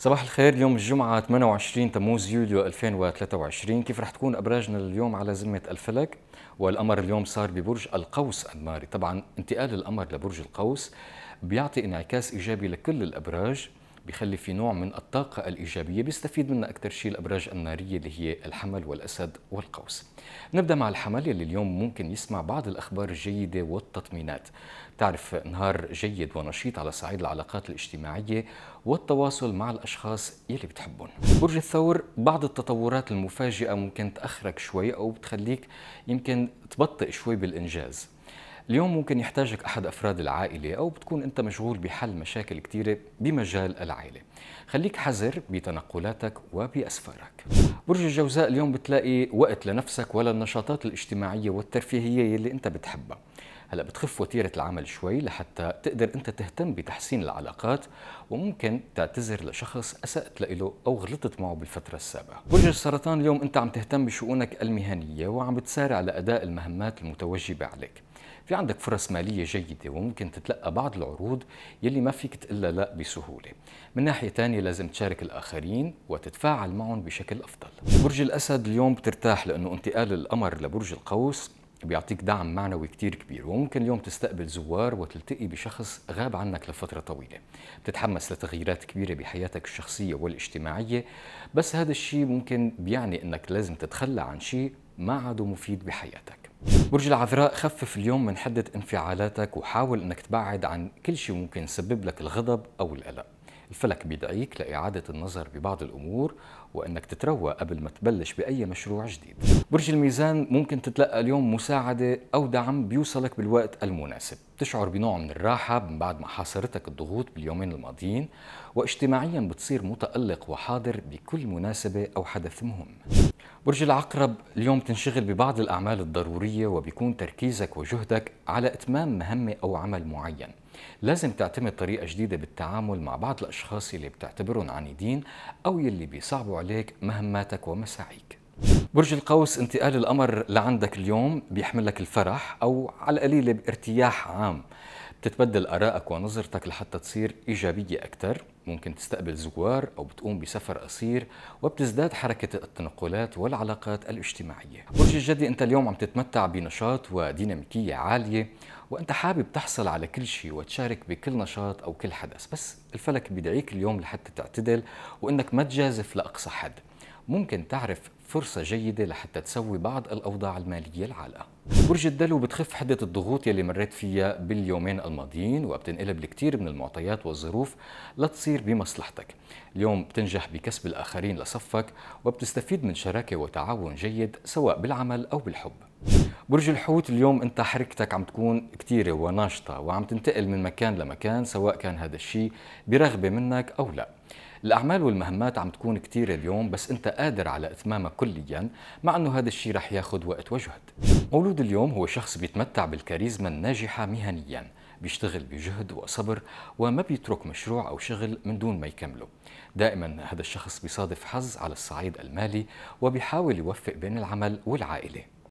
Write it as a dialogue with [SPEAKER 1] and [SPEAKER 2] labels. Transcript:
[SPEAKER 1] صباح الخير يوم الجمعة 28 تموز يوليو 2023 كيف رح تكون أبراجنا اليوم على زمة الفلك والأمر اليوم صار ببرج القوس الناري طبعا انتقال الأمر لبرج القوس بيعطي انعكاس إيجابي لكل الأبراج بيخلي في نوع من الطاقة الإيجابية بيستفيد منها أكثر شيء الأبراج النارية اللي هي الحمل والأسد والقوس نبدأ مع الحمل اللي اليوم ممكن يسمع بعض الأخبار الجيدة والتطمينات تعرف نهار جيد ونشيط على صعيد العلاقات الاجتماعية والتواصل مع الأشخاص يلي بتحبهم برج الثور بعض التطورات المفاجئة ممكن تأخرك شوي أو بتخليك يمكن تبطئ شوي بالإنجاز اليوم ممكن يحتاجك أحد أفراد العائلة أو بتكون أنت مشغول بحل مشاكل كثيرة بمجال العائلة خليك حذر بتنقلاتك وبأسفارك برج الجوزاء اليوم بتلاقي وقت لنفسك ولا النشاطات الاجتماعية والترفيهية اللي أنت بتحبها هلا بتخف وتيره العمل شوي لحتى تقدر انت تهتم بتحسين العلاقات وممكن تعتذر لشخص اسات له او غلطت معه بالفتره السابقه. برج السرطان اليوم انت عم تهتم بشؤونك المهنيه وعم بتسارع لاداء المهمات المتوجبه عليك. في عندك فرص ماليه جيده وممكن تتلقى بعض العروض يلي ما فيك تقلا لا بسهوله من ناحيه ثانيه لازم تشارك الاخرين وتتفاعل معهم بشكل افضل برج الاسد اليوم بترتاح لانه انتقال القمر لبرج القوس بيعطيك دعم معنوي كتير كبير وممكن اليوم تستقبل زوار وتلتقي بشخص غاب عنك لفترة طويلة بتتحمس لتغييرات كبيرة بحياتك الشخصية والاجتماعية بس هذا الشيء ممكن بيعني أنك لازم تتخلى عن شيء ما عاد مفيد بحياتك برج العذراء خفف اليوم من حدة انفعالاتك وحاول أنك تبعد عن كل شيء ممكن يسبب لك الغضب أو القلق الفلك بيدعيك لإعادة النظر ببعض الأمور وأنك تتروى قبل ما تبلش بأي مشروع جديد برج الميزان ممكن تتلقى اليوم مساعدة أو دعم بيوصلك بالوقت المناسب تشعر بنوع من الراحة من بعد ما حاصرتك الضغوط باليومين الماضيين واجتماعيا بتصير متألق وحاضر بكل مناسبة أو حدث مهم برج العقرب اليوم تنشغل ببعض الأعمال الضرورية وبيكون تركيزك وجهدك على إتمام مهمة أو عمل معين لازم تعتمد طريقة جديدة بالتعامل مع بعض الأشخاص اللي بتعتبرهم عنيدين أو يلي بيصعبوا عليك مهماتك ومساعيك برج القوس انتقال القمر لعندك اليوم بيحمل لك الفرح أو على القليلة بارتياح عام بتتبدل آرائك ونظرتك لحتى تصير إيجابية أكثر ممكن تستقبل زوار أو بتقوم بسفر قصير وبتزداد حركة التنقلات والعلاقات الاجتماعية برج الجدي أنت اليوم عم تتمتع بنشاط وديناميكية عالية وأنت حابب تحصل على كل شيء وتشارك بكل نشاط أو كل حدث بس الفلك بيدعيك اليوم لحتى تعتدل وأنك ما تجازف لأقصى حد ممكن تعرف فرصة جيدة لحتى تسوي بعض الأوضاع المالية العالقة برج الدلو بتخف حدة الضغوط يلي مريت فيها باليومين الماضيين وبتنقلب الكثير من المعطيات والظروف لتصير بمصلحتك اليوم بتنجح بكسب الآخرين لصفك وبتستفيد من شراكة وتعاون جيد سواء بالعمل أو بالحب برج الحوت اليوم انت حركتك عم تكون كثيره وناشطه وعم تنتقل من مكان لمكان سواء كان هذا الشيء برغبه منك او لا الاعمال والمهمات عم تكون كثيره اليوم بس انت قادر على اتمامها كليا مع انه هذا الشيء رح ياخذ وقت وجهد مولود اليوم هو شخص بيتمتع بالكاريزما الناجحه مهنيا بيشتغل بجهد وصبر وما بيترك مشروع أو شغل من دون ما يكمله دائما هذا الشخص بيصادف حظ على الصعيد المالي وبيحاول يوفق بين العمل والعائلة